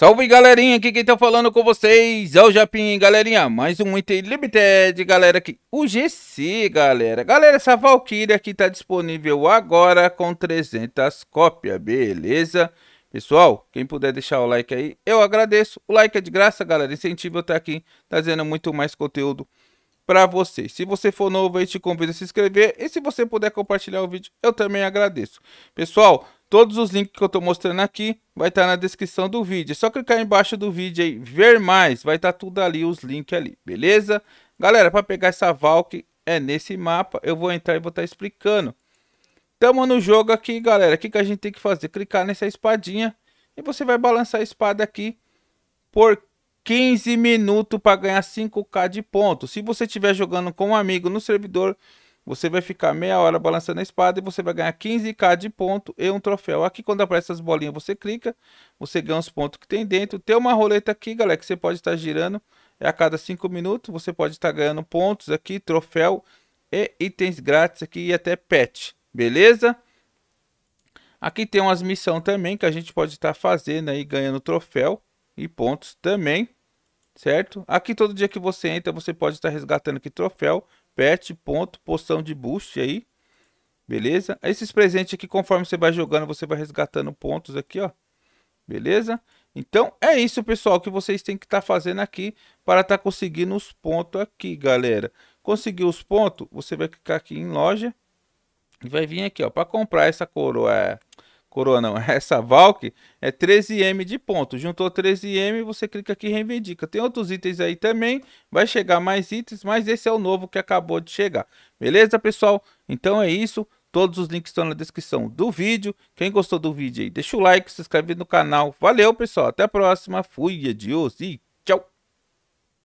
Salve galerinha, aqui quem tá falando com vocês é o Japim, galerinha, mais um item limited, galera, aqui, o GC, galera. Galera, essa Valkyria aqui tá disponível agora com 300 cópias, beleza? Pessoal, quem puder deixar o like aí, eu agradeço. O like é de graça, galera, incentivo eu estar tá aqui trazendo muito mais conteúdo para vocês. Se você for novo, eu te convido a se inscrever e se você puder compartilhar o vídeo, eu também agradeço. Pessoal, Todos os links que eu estou mostrando aqui vai estar tá na descrição do vídeo. É só clicar embaixo do vídeo aí, ver mais, vai estar tá tudo ali, os links ali, beleza? Galera, para pegar essa Valk é nesse mapa, eu vou entrar e vou estar tá explicando. Tamo no jogo aqui, galera. O que, que a gente tem que fazer? Clicar nessa espadinha e você vai balançar a espada aqui por 15 minutos para ganhar 5k de pontos. Se você estiver jogando com um amigo no servidor, você vai ficar meia hora balançando a espada e você vai ganhar 15k de ponto e um troféu. Aqui quando aparece as bolinhas você clica, você ganha os pontos que tem dentro. Tem uma roleta aqui, galera, que você pode estar girando é a cada 5 minutos. Você pode estar ganhando pontos aqui, troféu e itens grátis aqui e até pet, beleza? Aqui tem umas missões também que a gente pode estar fazendo aí, ganhando troféu e pontos também, certo? Aqui todo dia que você entra, você pode estar resgatando aqui troféu pet, ponto, poção de boost aí. Beleza? Esses presentes aqui, conforme você vai jogando, você vai resgatando pontos aqui, ó. Beleza? Então, é isso, pessoal, que vocês têm que estar tá fazendo aqui para estar tá conseguindo os pontos aqui, galera. Conseguiu os pontos, você vai clicar aqui em loja e vai vir aqui, ó, para comprar essa coroa coroa não, essa Valk é 13M de ponto. Juntou 13M, você clica aqui e reivindica. Tem outros itens aí também, vai chegar mais itens, mas esse é o novo que acabou de chegar. Beleza, pessoal? Então é isso. Todos os links estão na descrição do vídeo. Quem gostou do vídeo aí, deixa o like, se inscreve no canal. Valeu, pessoal. Até a próxima. Fui, adios e tchau.